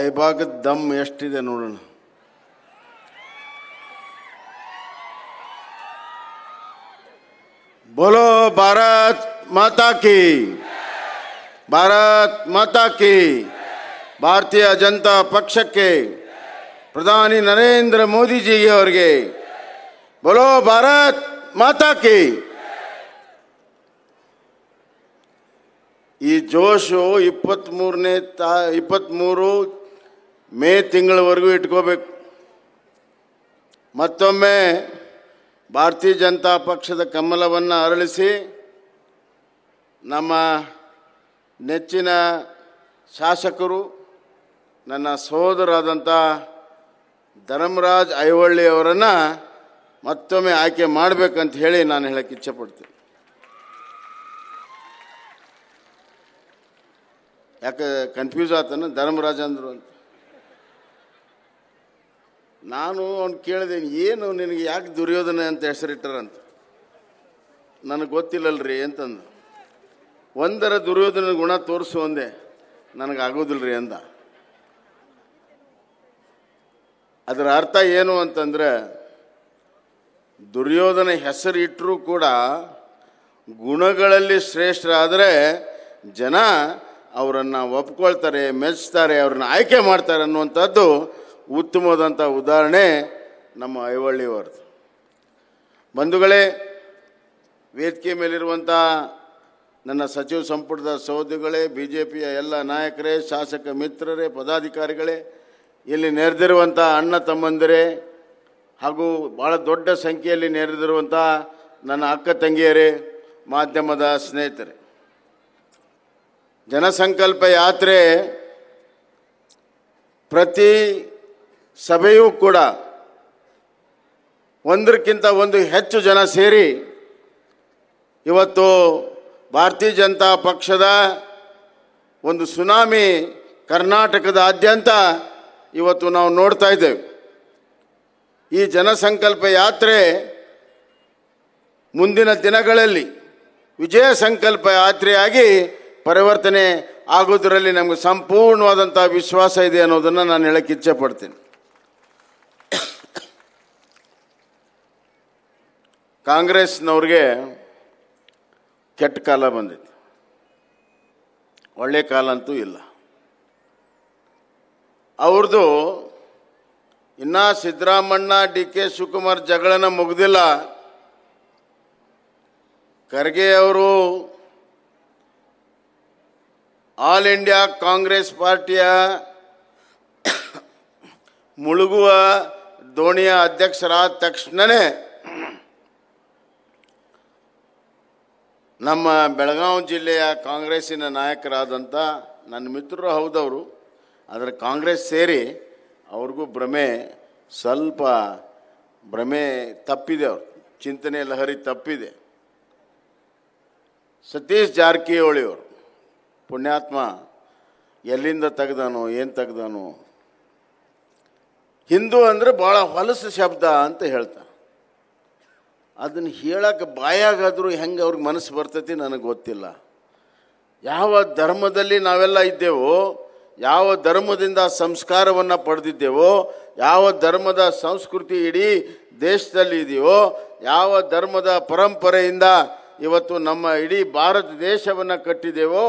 ಬಾಯಿಭಾಗದ ದಮ್ ಎಷ್ಟಿದೆ ನೋಡೋಣ ಬೋಲೋ ಭಾರತ್ ಮಾತಾ ಕಿ ಭಾರತ್ ಮಾತಾ ಕಿ ಭಾರತೀಯ ಜನತಾ ಪಕ್ಷಕ್ಕೆ ಪ್ರಧಾನಿ ನರೇಂದ್ರ ಮೋದಿಜಿಗೆ ಅವರಿಗೆ ಬೋಲೋ ಭಾರತ್ ಮಾತಾ ಕಿ ಈ ಜೋಶು ಇಪ್ಪತ್ತ್ಮೂರನೇ ತಾ ಇಪ್ಪತ್ತ್ಮೂರು ಮೇ ತಿಂಗಳವರೆಗೂ ಇಟ್ಕೋಬೇಕು ಮತ್ತೊಮ್ಮೆ ಭಾರತೀಯ ಜನತಾ ಪಕ್ಷದ ಕಮಲವನ್ನು ಅರಳಿಸಿ ನಮ್ಮ ನೆಚ್ಚಿನ ಶಾಸಕರು ನನ್ನ ಸಹೋದರಾದಂಥ ಧರ್ಮರಾಜ್ ಅವರನ್ನು ಮತ್ತೊಮ್ಮೆ ಆಯ್ಕೆ ಮಾಡಬೇಕಂತ ಹೇಳಿ ನಾನು ಹೇಳಕ್ಕೆ ಇಚ್ಛೆಪಡ್ತೀನಿ ಯಾಕೆ ಕನ್ಫ್ಯೂಸ್ ಆತನ ಧರ್ಮರಾಜ್ ಅಂದರು ಅಂತ ನಾನು ಅವ್ನು ಕೇಳಿದೆ ಏನು ನಿನಗೆ ಯಾಕೆ ದುರ್ಯೋಧನ ಅಂತ ಹೆಸರಿಟ್ಟರಂತ ನನಗೆ ಗೊತ್ತಿಲ್ಲಲ್ರಿ ಅಂತಂದು ಒಂದರ ದುರ್ಯೋಧನ ಗುಣ ತೋರಿಸು ಅಂದೆ ನನಗಾಗೋದಿಲ್ಲರಿ ಅಂದ ಅದರ ಅರ್ಥ ಏನು ಅಂತಂದರೆ ದುರ್ಯೋಧನ ಹೆಸರಿಟ್ಟರೂ ಕೂಡ ಗುಣಗಳಲ್ಲಿ ಶ್ರೇಷ್ಠರಾದರೆ ಜನ ಅವರನ್ನು ಒಪ್ಕೊಳ್ತಾರೆ ಮೆಚ್ತಾರೆ ಅವ್ರನ್ನ ಆಯ್ಕೆ ಮಾಡ್ತಾರೆ ಅನ್ನುವಂಥದ್ದು ಉತ್ತಮವಾದಂಥ ಉದಾಹರಣೆ ನಮ್ಮ ಐವಳ್ಳಿಯವ್ರದ್ದು ಬಂಧುಗಳೇ ವೇದಿಕೆ ಮೇಲಿರುವಂಥ ನನ್ನ ಸಚಿವ ಸಂಪುಟದ ಸಹೋದ್ಯೋಗಳೇ ಬಿ ಜೆ ಪಿಯ ಎಲ್ಲ ನಾಯಕರೇ ಶಾಸಕ ಮಿತ್ರರೇ ಪದಾಧಿಕಾರಿಗಳೇ ಇಲ್ಲಿ ನೆರೆದಿರುವಂಥ ಅಣ್ಣ ತಮ್ಮಂದಿರೇ ಹಾಗೂ ಭಾಳ ದೊಡ್ಡ ಸಂಖ್ಯೆಯಲ್ಲಿ ನೆರೆದಿರುವಂಥ ನನ್ನ ಅಕ್ಕ ತಂಗಿಯರೇ ಮಾಧ್ಯಮದ ಸ್ನೇಹಿತರೆ ಜನಸಂಕಲ್ಪ ಯಾತ್ರೆ ಪ್ರತಿ ಸಭೆಯೂ ಕೂಡ ಒಂದಕ್ಕಿಂತ ಒಂದು ಹೆಚ್ಚು ಜನ ಸೇರಿ ಇವತ್ತು ಭಾರತೀಯ ಜನತಾ ಪಕ್ಷದ ಒಂದು ಸುನಾಮಿ ಕರ್ನಾಟಕದಾದ್ಯಂತ ಇವತ್ತು ನಾವು ನೋಡ್ತಾ ಇದ್ದೇವೆ ಈ ಜನಸಂಕಲ್ಪ ಯಾತ್ರೆ ಮುಂದಿನ ದಿನಗಳಲ್ಲಿ ವಿಜಯ ಸಂಕಲ್ಪ ಯಾತ್ರೆಯಾಗಿ ಪರಿವರ್ತನೆ ಆಗೋದರಲ್ಲಿ ನಮಗೆ ಸಂಪೂರ್ಣವಾದಂಥ ವಿಶ್ವಾಸ ಇದೆ ಅನ್ನೋದನ್ನು ನಾನು ಹೇಳಕ್ಕೆ ಇಚ್ಛೆ ಪಡ್ತೀನಿ ಕಾಂಗ್ರೆಸ್ನವ್ರಿಗೆ ಕೆಟ್ಟ ಕಾಲ ಬಂದಿತ್ತು ಒಳ್ಳೆ ಕಾಲ ಅಂತೂ ಇಲ್ಲ ಅವ್ರದ್ದು ಇನ್ನೂ ಸಿದ್ದರಾಮಣ್ಣ ಡಿ ಕೆ ಶಿವಕುಮಾರ್ ಜಗಳನ ಮುಗ್ದಿಲ್ಲ ಖರ್ಗೆ ಅವರು ಆಲ್ ಇಂಡಿಯಾ ಕಾಂಗ್ರೆಸ್ ಪಾರ್ಟಿಯ ಮುಳುಗುವ ದೋಣಿಯ ಅಧ್ಯಕ್ಷರಾದ ತಕ್ಷಣವೇ ನಮ್ಮ ಬೆಳಗಾವಿ ಜಿಲ್ಲೆಯ ಕಾಂಗ್ರೆಸ್ಸಿನ ನಾಯಕರಾದಂಥ ನನ್ನ ಮಿತ್ರರು ಹೌದವರು ಆದರೆ ಕಾಂಗ್ರೆಸ್ ಸೇರಿ ಅವ್ರಿಗೂ ಭ್ರಮೆ ಸ್ವಲ್ಪ ಭ್ರಮೆ ತಪ್ಪಿದೆ ಅವರು ಚಿಂತನೆ ಲಹರಿ ತಪ್ಪಿದೆ ಸತೀಶ್ ಜಾರಕಿಹೊಳಿಯವರು ಪುಣ್ಯಾತ್ಮ ಎಲ್ಲಿಂದ ತೆಗ್ದಾನೋ ಏನು ತೆಗ್ದನು ಹಿಂದೂ ಅಂದರೆ ಭಾಳ ಹೊಲಸು ಶಬ್ದ ಅಂತ ಹೇಳ್ತಾರೆ ಅದನ್ನು ಹೇಳಕ್ಕೆ ಬಾಯಾಗಾದರೂ ಹೆಂಗೆ ಅವ್ರಿಗೆ ಮನಸ್ಸು ಬರ್ತೈತಿ ನನಗೆ ಗೊತ್ತಿಲ್ಲ ಯಾವ ಧರ್ಮದಲ್ಲಿ ನಾವೆಲ್ಲ ಇದ್ದೇವೋ ಯಾವ ಧರ್ಮದಿಂದ ಸಂಸ್ಕಾರವನ್ನು ಪಡೆದಿದ್ದೇವೋ ಯಾವ ಧರ್ಮದ ಸಂಸ್ಕೃತಿ ಇಡೀ ದೇಶದಲ್ಲಿ ಇದೆಯೋ ಯಾವ ಧರ್ಮದ ಪರಂಪರೆಯಿಂದ ಇವತ್ತು ನಮ್ಮ ಇಡೀ ಭಾರತ ದೇಶವನ್ನು ಕಟ್ಟಿದ್ದೇವೋ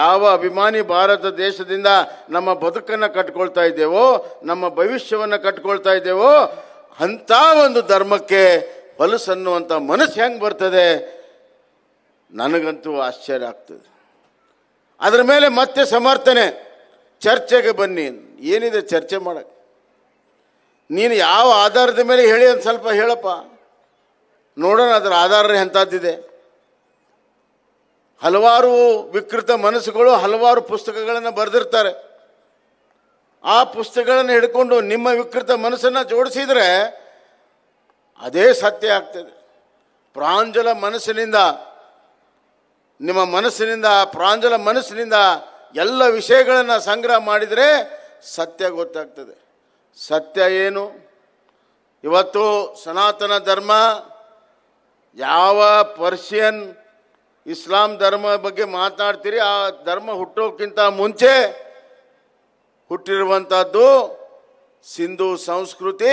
ಯಾವ ಅಭಿಮಾನಿ ಭಾರತ ದೇಶದಿಂದ ನಮ್ಮ ಬದುಕನ್ನು ಕಟ್ಕೊಳ್ತಾ ಇದ್ದೇವೋ ನಮ್ಮ ಭವಿಷ್ಯವನ್ನು ಕಟ್ಕೊಳ್ತಾ ಇದ್ದೇವೋ ಅಂಥ ಒಂದು ಧರ್ಮಕ್ಕೆ ಹೊಲಸು ಅನ್ನುವಂಥ ಮನಸ್ಸು ಹೆಂಗೆ ಬರ್ತದೆ ನನಗಂತೂ ಆಶ್ಚರ್ಯ ಆಗ್ತದೆ ಅದರ ಮೇಲೆ ಮತ್ತೆ ಸಮರ್ಥನೆ ಚರ್ಚೆಗೆ ಬನ್ನಿ ಏನಿದೆ ಚರ್ಚೆ ಮಾಡೋಕ್ಕೆ ನೀನು ಯಾವ ಆಧಾರದ ಮೇಲೆ ಹೇಳಿ ಅಂತ ಸ್ವಲ್ಪ ಹೇಳಪ್ಪ ನೋಡೋಣ ಅದರ ಆಧಾರ ಎಂಥದ್ದಿದೆ ಹಲವಾರು ವಿಕೃತ ಮನಸ್ಸುಗಳು ಹಲವಾರು ಪುಸ್ತಕಗಳನ್ನು ಬರೆದಿರ್ತಾರೆ ಆ ಪುಸ್ತಕಗಳನ್ನು ಹಿಡ್ಕೊಂಡು ನಿಮ್ಮ ವಿಕೃತ ಮನಸ್ಸನ್ನು ಜೋಡಿಸಿದರೆ ಅದೇ ಸತ್ಯ ಆಗ್ತದೆ ಪ್ರಾಂಜಲ ಮನಸ್ಸಿನಿಂದ ನಿಮ್ಮ ಮನಸ್ಸಿನಿಂದ ಪ್ರಾಂಜಲ ಮನಸ್ಸಿನಿಂದ ಎಲ್ಲ ವಿಷಯಗಳನ್ನು ಸಂಗ್ರಹ ಮಾಡಿದರೆ ಸತ್ಯ ಗೊತ್ತಾಗ್ತದೆ ಸತ್ಯ ಏನು ಇವತ್ತು ಸನಾತನ ಧರ್ಮ ಯಾವ ಪರ್ಷಿಯನ್ ಇಸ್ಲಾಂ ಧರ್ಮ ಬಗ್ಗೆ ಮಾತನಾಡ್ತೀರಿ ಆ ಧರ್ಮ ಹುಟ್ಟೋಕ್ಕಿಂತ ಮುಂಚೆ ಹುಟ್ಟಿರುವಂಥದ್ದು ಸಿಂಧು ಸಂಸ್ಕೃತಿ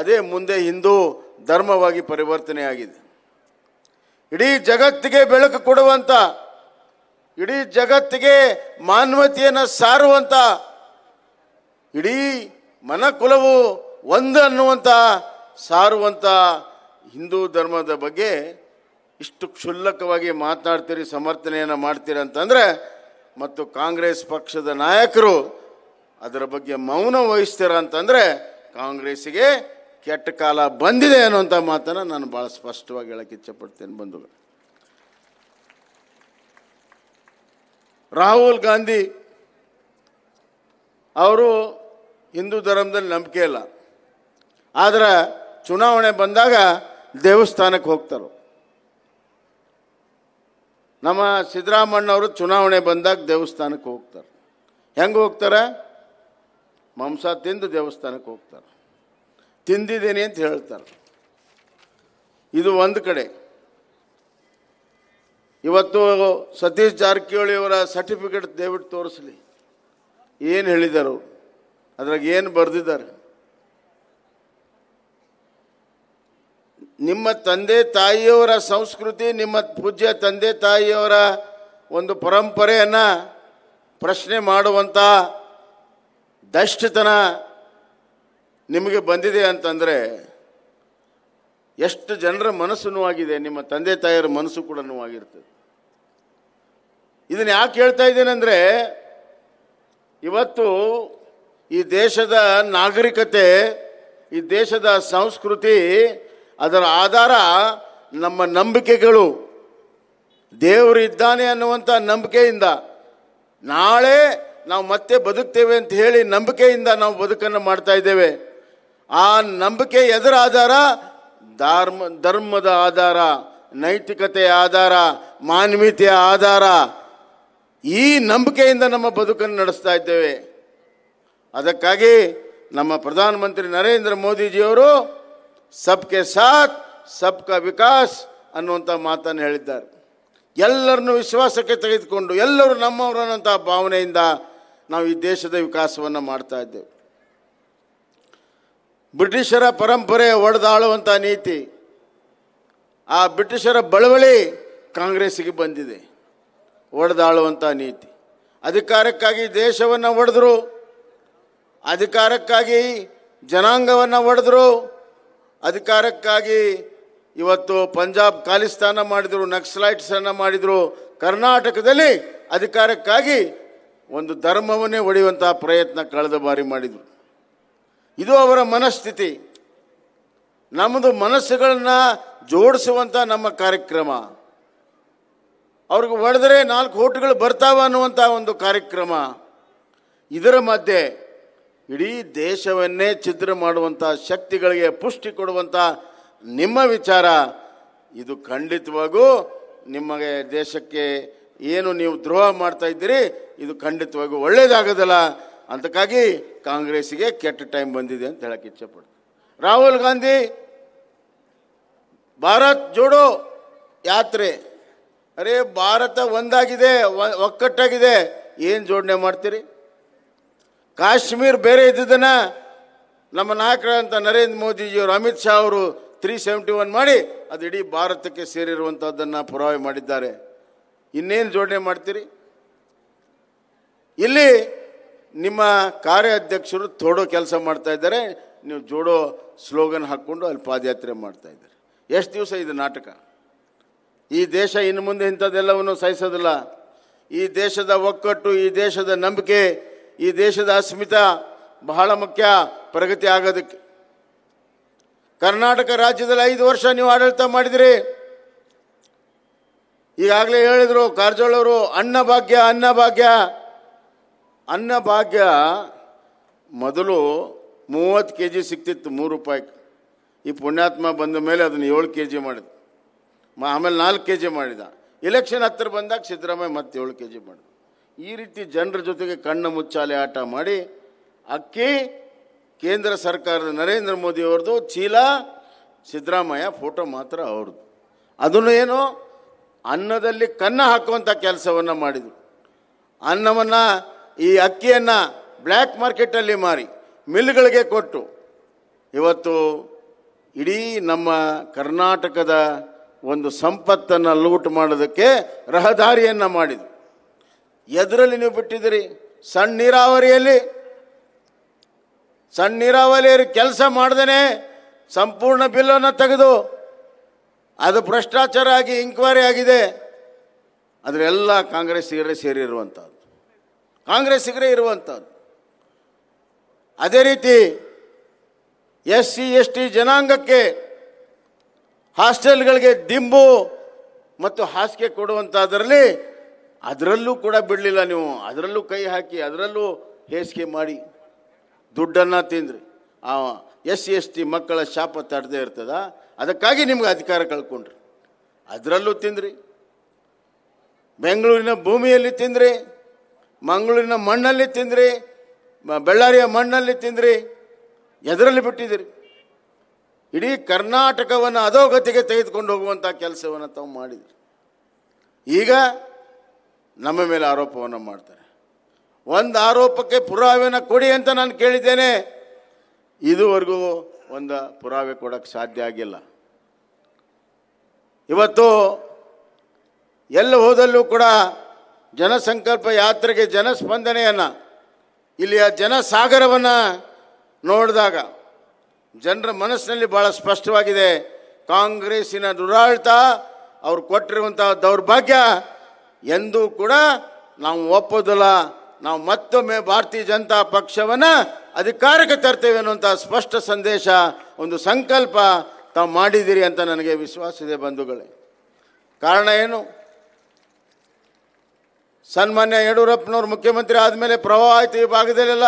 ಅದೇ ಮುಂದೆ ಹಿಂದೂ ಧರ್ಮವಾಗಿ ಪರಿವರ್ತನೆ ಆಗಿದೆ ಇಡೀ ಜಗತ್ತಿಗೆ ಬೆಳಕು ಕೊಡುವಂಥ ಇಡೀ ಜಗತ್ತಿಗೆ ಮಾನವತೆಯನ್ನು ಸಾರುವಂಥ ಇಡೀ ಮನಕುಲವು ಒಂದು ಅನ್ನುವಂಥ ಸಾರುವಂಥ ಹಿಂದೂ ಧರ್ಮದ ಬಗ್ಗೆ ಇಷ್ಟು ಕ್ಷುಲ್ಲಕವಾಗಿ ಮಾತನಾಡ್ತೀರಿ ಸಮರ್ಥನೆಯನ್ನು ಮಾಡ್ತೀರಿ ಅಂತಂದರೆ ಮತ್ತು ಕಾಂಗ್ರೆಸ್ ಪಕ್ಷದ ನಾಯಕರು ಅದರ ಬಗ್ಗೆ ಮೌನ ವಹಿಸ್ತೀರ ಅಂತಂದರೆ ಕಾಂಗ್ರೆಸ್ಸಿಗೆ ಕೆಟ್ಟ ಕಾಲ ಬಂದಿದೆ ಅನ್ನುವಂಥ ಮಾತನ್ನು ನಾನು ಭಾಳ ಸ್ಪಷ್ಟವಾಗಿ ಹೇಳಕ್ಕೆ ಇಚ್ಛೆಪಡ್ತೇನೆ ಬಂಧುಗಳು ರಾಹುಲ್ ಗಾಂಧಿ ಅವರು ಹಿಂದೂ ಧರ್ಮದಲ್ಲಿ ನಂಬಿಕೆ ಇಲ್ಲ ಆದರೆ ಚುನಾವಣೆ ಬಂದಾಗ ದೇವಸ್ಥಾನಕ್ಕೆ ಹೋಗ್ತಾರೆ ನಮ್ಮ ಸಿದ್ದರಾಮಣ್ಣವರು ಚುನಾವಣೆ ಬಂದಾಗ ದೇವಸ್ಥಾನಕ್ಕೆ ಹೋಗ್ತಾರೆ ಹೆಂಗೆ ಹೋಗ್ತಾರೆ ಮಾಂಸ ತಿಂದು ದೇವಸ್ಥಾನಕ್ಕೆ ಹೋಗ್ತಾರೆ ತಿಂದಿದ್ದೀನಿ ಅಂತ ಹೇಳ್ತಾರೆ ಇದು ಒಂದು ಕಡೆ ಇವತ್ತು ಸತೀಶ್ ಜಾರಕಿಹೊಳಿ ಅವರ ಸರ್ಟಿಫಿಕೇಟ್ ದಯವಿಟ್ಟು ತೋರಿಸಲಿ ಏನು ಹೇಳಿದರು ಅದ್ರಾಗ ಏನು ಬರೆದಿದ್ದಾರೆ ನಿಮ್ಮ ತಂದೆ ತಾಯಿಯವರ ಸಂಸ್ಕೃತಿ ನಿಮ್ಮ ಪೂಜ್ಯ ತಂದೆ ತಾಯಿಯವರ ಒಂದು ಪರಂಪರೆಯನ್ನು ಪ್ರಶ್ನೆ ಮಾಡುವಂಥ ದಷ್ಟತನ ನಿಮಗೆ ಬಂದಿದೆ ಅಂತಂದರೆ ಎಷ್ಟು ಜನರ ಮನಸ್ಸು ಆಗಿದೆ ನಿಮ್ಮ ತಂದೆ ತಾಯಿಯರ ಮನಸ್ಸು ಕೂಡ ಆಗಿರ್ತದೆ ಇದನ್ನು ಯಾಕೆ ಹೇಳ್ತಾ ಇದ್ದೇನೆಂದರೆ ಇವತ್ತು ಈ ದೇಶದ ನಾಗರಿಕತೆ ಈ ದೇಶದ ಸಂಸ್ಕೃತಿ ಅದರ ಆಧಾರ ನಮ್ಮ ನಂಬಿಕೆಗಳು ದೇವರು ಇದ್ದಾನೆ ಅನ್ನುವಂಥ ನಂಬಿಕೆಯಿಂದ ನಾಳೆ ನಾವು ಮತ್ತೆ ಬದುಕ್ತೇವೆ ಅಂತ ಹೇಳಿ ನಂಬಿಕೆಯಿಂದ ನಾವು ಬದುಕನ್ನು ಮಾಡ್ತಾ ಇದ್ದೇವೆ ಆ ನಂಬಿಕೆ ಎದುರ ಆಧಾರ ಧರ್ಮ ಧರ್ಮದ ಆಧಾರ ನೈತಿಕತೆಯ ಆಧಾರ ಮಾನವೀಯತೆಯ ಆಧಾರ ಈ ನಂಬಿಕೆಯಿಂದ ನಮ್ಮ ಬದುಕನ್ನು ನಡೆಸ್ತಾ ಇದ್ದೇವೆ ಅದಕ್ಕಾಗಿ ನಮ್ಮ ಪ್ರಧಾನಮಂತ್ರಿ ನರೇಂದ್ರ ಮೋದಿಜಿಯವರು ಸಬ್ಕೆ ಸಾಥ್ ಸಬ್ಕಾ ವಿಕಾಸ್ ಅನ್ನುವಂಥ ಮಾತನ್ನು ಹೇಳಿದ್ದಾರೆ ಎಲ್ಲರನ್ನು ವಿಶ್ವಾಸಕ್ಕೆ ತೆಗೆದುಕೊಂಡು ಎಲ್ಲರೂ ನಮ್ಮವರನ್ನಂಥ ಭಾವನೆಯಿಂದ ನಾವು ಈ ದೇಶದ ವಿಕಾಸವನ್ನು ಮಾಡ್ತಾ ಇದ್ದೇವೆ ಬ್ರಿಟಿಷರ ಪರಂಪರೆ ಒಡೆದಾಳುವಂಥ ನೀತಿ ಆ ಬ್ರಿಟಿಷರ ಬಳವಳಿ ಕಾಂಗ್ರೆಸ್ಸಿಗೆ ಬಂದಿದೆ ಒಡೆದಾಳುವಂಥ ನೀತಿ ಅಧಿಕಾರಕ್ಕಾಗಿ ದೇಶವನ್ನು ಒಡೆದ್ರು ಅಧಿಕಾರಕ್ಕಾಗಿ ಜನಾಂಗವನ್ನು ಒಡೆದ್ರು ಅಧಿಕಾರಕ್ಕಾಗಿ ಇವತ್ತು ಪಂಜಾಬ್ ಖಾಲಿಸ್ತಾನ ಮಾಡಿದರು ನಕ್ಸಲೈಟ್ಸನ್ನು ಮಾಡಿದರು ಕರ್ನಾಟಕದಲ್ಲಿ ಅಧಿಕಾರಕ್ಕಾಗಿ ಒಂದು ಧರ್ಮವನ್ನೇ ಒಡೆಯುವಂಥ ಪ್ರಯತ್ನ ಕಳೆದ ಬಾರಿ ಮಾಡಿದರು ಇದು ಅವರ ಮನಸ್ಥಿತಿ ನಮ್ಮದು ಮನಸ್ಸುಗಳನ್ನು ಜೋಡಿಸುವಂಥ ನಮ್ಮ ಕಾರ್ಯಕ್ರಮ ಅವ್ರಿಗೆ ಹೊಡೆದ್ರೆ ನಾಲ್ಕು ಓಟುಗಳು ಬರ್ತಾವ ಅನ್ನುವಂಥ ಒಂದು ಕಾರ್ಯಕ್ರಮ ಇದರ ಮಧ್ಯೆ ಇಡೀ ದೇಶವನ್ನೇ ಛಿದ್ರ ಮಾಡುವಂಥ ಶಕ್ತಿಗಳಿಗೆ ಪುಷ್ಟಿ ಕೊಡುವಂಥ ನಿಮ್ಮ ವಿಚಾರ ಇದು ಖಂಡಿತವಾಗೂ ನಿಮಗೆ ದೇಶಕ್ಕೆ ಏನು ನೀವು ದ್ರೋಹ ಮಾಡ್ತಾ ಇದ್ದೀರಿ ಇದು ಖಂಡಿತವಾಗೂ ಒಳ್ಳೆಯದಾಗೋದಿಲ್ಲ ಅಂತಕ್ಕಾಗಿ ಕಾಂಗ್ರೆಸ್ಗೆ ಕೆಟ್ಟ ಟೈಮ್ ಬಂದಿದೆ ಅಂತ ಹೇಳಕ್ಕೆ ಇಚ್ಛೆ ರಾಹುಲ್ ಗಾಂಧಿ ಭಾರತ್ ಜೋಡೋ ಯಾತ್ರೆ ಅರೆ ಭಾರತ ಒಂದಾಗಿದೆ ಒಕ್ಕಟ್ಟಾಗಿದೆ ಏನು ಜೋಡಣೆ ಮಾಡ್ತೀರಿ ಕಾಶ್ಮೀರ್ ಬೇರೆ ಇದ್ದಿದ್ದನ್ನು ನಮ್ಮ ನಾಯಕರಂತ ನರೇಂದ್ರ ಮೋದಿಜಿಯವರು ಅಮಿತ್ ಶಾ ಅವರು ತ್ರೀ ಸೆವೆಂಟಿ ಒನ್ ಮಾಡಿ ಅದು ಇಡೀ ಭಾರತಕ್ಕೆ ಸೇರಿರುವಂಥದ್ದನ್ನು ಪುರಾವೆ ಮಾಡಿದ್ದಾರೆ ಇನ್ನೇನು ಜೋಡಣೆ ಮಾಡ್ತೀರಿ ಇಲ್ಲಿ ನಿಮ್ಮ ಕಾರ್ಯಾಧ್ಯಕ್ಷರು ತೋಡೋ ಕೆಲಸ ಮಾಡ್ತಾ ಇದ್ದಾರೆ ನೀವು ಜೋಡೋ ಸ್ಲೋಗನ್ ಹಾಕ್ಕೊಂಡು ಅಲ್ಲಿ ಪಾದಯಾತ್ರೆ ಮಾಡ್ತಾ ಇದ್ದಾರೆ ಎಷ್ಟು ದಿವಸ ಇದು ನಾಟಕ ಈ ದೇಶ ಇನ್ನು ಮುಂದೆ ಇಂಥದ್ದೆಲ್ಲವನ್ನು ಸಹಿಸೋದಿಲ್ಲ ಈ ದೇಶದ ಒಕ್ಕಟ್ಟು ಈ ದೇಶದ ನಂಬಿಕೆ ಈ ದೇಶದ ಅಸ್ಮಿತ ಬಹಳ ಮುಖ್ಯ ಪ್ರಗತಿ ಆಗೋದಕ್ಕೆ ಕರ್ನಾಟಕ ರಾಜ್ಯದಲ್ಲಿ ಐದು ವರ್ಷ ನೀವು ಆಡಳಿತ ಮಾಡಿದಿರಿ ಈಗಾಗಲೇ ಹೇಳಿದರು ಕಾರಜೋಳವರು ಅನ್ನಭಾಗ್ಯ ಅನ್ನಭಾಗ್ಯ ಅನ್ನಭಾಗ್ಯ ಮೊದಲು ಮೂವತ್ತು ಕೆ ಜಿ ಸಿಕ್ತಿತ್ತು ಮೂರು ರೂಪಾಯಿಗೆ ಈ ಪುಣ್ಯಾತ್ಮ ಬಂದ ಮೇಲೆ ಅದನ್ನು ಏಳು ಕೆ ಜಿ ಮಾಡಿದ ಆಮೇಲೆ ನಾಲ್ಕು ಕೆ ಜಿ ಮಾಡಿದ ಎಲೆಕ್ಷನ್ ಹತ್ತಿರ ಬಂದಾಗ ಸಿದ್ದರಾಮಯ್ಯ ಮತ್ತೆ ಏಳು ಕೆ ಜಿ ಮಾಡಿದ ಈ ರೀತಿ ಜನರ ಜೊತೆಗೆ ಕಣ್ಣು ಮುಚ್ಚಾಲೆ ಆಟ ಮಾಡಿ ಅಕ್ಕಿ ಕೇಂದ್ರ ಸರ್ಕಾರದ ನರೇಂದ್ರ ಮೋದಿಯವ್ರದ್ದು ಚೀಲ ಸಿದ್ದರಾಮಯ್ಯ ಫೋಟೋ ಮಾತ್ರ ಅವ್ರದ್ದು ಅದನ್ನು ಏನು ಅನ್ನದಲ್ಲಿ ಕನ್ನ ಹಾಕುವಂಥ ಕೆಲಸವನ್ನು ಮಾಡಿದರು ಅನ್ನವನ್ನು ಈ ಅಕ್ಕಿಯನ್ನು ಬ್ಲ್ಯಾಕ್ ಮಾರ್ಕೆಟಲ್ಲಿ ಮಾರಿ ಮಿಲ್ಗಳಿಗೆ ಕೊಟ್ಟು ಇವತ್ತು ಇಡೀ ನಮ್ಮ ಕರ್ನಾಟಕದ ಒಂದು ಸಂಪತ್ತನ್ನು ಲೂಟ್ ಮಾಡೋದಕ್ಕೆ ರಹದಾರಿಯನ್ನು ಮಾಡಿದ್ರು ಎದರಲ್ಲಿ ನೀವು ಬಿಟ್ಟಿದ್ದೀರಿ ಸಣ್ಣ ನೀರಾವರಿಯಲ್ಲಿ ಸಣ್ಣ ನೀರಾವರಿಯಲ್ಲಿ ಕೆಲಸ ಮಾಡ್ದೇ ಸಂಪೂರ್ಣ ಬಿಲ್ಲನ್ನು ತೆಗೆದು ಅದು ಭ್ರಷ್ಟಾಚಾರ ಆಗಿ ಇನ್ಕ್ವೈರಿ ಆಗಿದೆ ಅದರೆಲ್ಲ ಕಾಂಗ್ರೆಸ್ಸಿಗರೇ ಸೇರಿರುವಂಥದ್ದು ಕಾಂಗ್ರೆಸ್ಸಿಗರೇ ಇರುವಂಥದ್ದು ಅದೇ ರೀತಿ ಎಸ್ ಸಿ ಎಸ್ ಟಿ ಜನಾಂಗಕ್ಕೆ ಹಾಸ್ಟೆಲ್ಗಳಿಗೆ ದಿಂಬು ಮತ್ತು ಹಾಸಿಗೆ ಕೊಡುವಂಥದ್ರಲ್ಲಿ ಅದರಲ್ಲೂ ಕೂಡ ಬಿಡಲಿಲ್ಲ ನೀವು ಅದರಲ್ಲೂ ಕೈ ಹಾಕಿ ಅದರಲ್ಲೂ ಹೇಸಿಗೆ ಮಾಡಿ ದುಡ್ಡನ್ನು ತಿಂದ್ರಿ ಆ ಎಸ್ ಸಿ ಎಸ್ ಟಿ ಮಕ್ಕಳ ಶಾಪ ತಡದೇ ಇರ್ತದ ಅದಕ್ಕಾಗಿ ನಿಮ್ಗೆ ಅಧಿಕಾರ ಕಳ್ಕೊಂಡ್ರಿ ಅದರಲ್ಲೂ ತಿಂದ್ರಿ ಬೆಂಗಳೂರಿನ ಭೂಮಿಯಲ್ಲಿ ತಿಂದ್ರಿ ಮಂಗಳೂರಿನ ಮಣ್ಣಲ್ಲಿ ತಿಂದ್ರಿ ಬಳ್ಳಾರಿಯ ಮಣ್ಣಲ್ಲಿ ತಿಂದ್ರಿ ಎದರಲ್ಲಿ ಬಿಟ್ಟಿದ್ದೀರಿ ಇಡೀ ಕರ್ನಾಟಕವನ್ನು ಅಧೋಗತಿಗೆ ತೆಗೆದುಕೊಂಡು ಹೋಗುವಂಥ ಕೆಲಸವನ್ನು ತಾವು ಮಾಡಿದ್ರಿ ಈಗ ನಮ್ಮ ಮೇಲೆ ಆರೋಪವನ್ನು ಮಾಡ್ತಾರೆ ಒಂದು ಆರೋಪಕ್ಕೆ ಪುರಾವೆನ ಕೊಡಿ ಅಂತ ನಾನು ಕೇಳಿದ್ದೇನೆ ಇದುವರೆಗೂ ಒಂದು ಪುರಾವೆ ಕೊಡೋಕ್ಕೆ ಸಾಧ್ಯ ಆಗಿಲ್ಲ ಇವತ್ತು ಎಲ್ಲ ಹೋದಲ್ಲೂ ಕೂಡ ಜನಸಂಕಲ್ಪ ಯಾತ್ರೆಗೆ ಜನಸ್ಪಂದನೆಯನ್ನು ಇಲ್ಲಿಯ ಜನಸಾಗರವನ್ನು ನೋಡಿದಾಗ ಜನರ ಮನಸ್ಸಿನಲ್ಲಿ ಭಾಳ ಸ್ಪಷ್ಟವಾಗಿದೆ ಕಾಂಗ್ರೆಸ್ಸಿನ ದುರಾಳ್ತ ಅವ್ರು ಕೊಟ್ಟಿರುವಂಥ ದೌರ್ಭಾಗ್ಯ ಎಂದೂ ಕೂಡ ನಾವು ಒಪ್ಪೋದಿಲ್ಲ ನಾವು ಮತ್ತೊಮ್ಮೆ ಭಾರತೀಯ ಜನತಾ ಪಕ್ಷವನ್ನು ಅಧಿಕಾರಕ್ಕೆ ತರ್ತೇವೆ ಅನ್ನುವಂಥ ಸ್ಪಷ್ಟ ಸಂದೇಶ ಒಂದು ಸಂಕಲ್ಪ ತಾವು ಮಾಡಿದ್ದೀರಿ ಅಂತ ನನಗೆ ವಿಶ್ವಾಸ ಇದೆ ಬಂಧುಗಳೇ ಕಾರಣ ಏನು ಸನ್ಮಾನ್ಯ ಯಡಿಯೂರಪ್ಪನವ್ರು ಮುಖ್ಯಮಂತ್ರಿ ಆದಮೇಲೆ ಪ್ರವಾಹ ಆಯಿತು ಈ ಭಾಗದಲ್ಲೆಲ್ಲ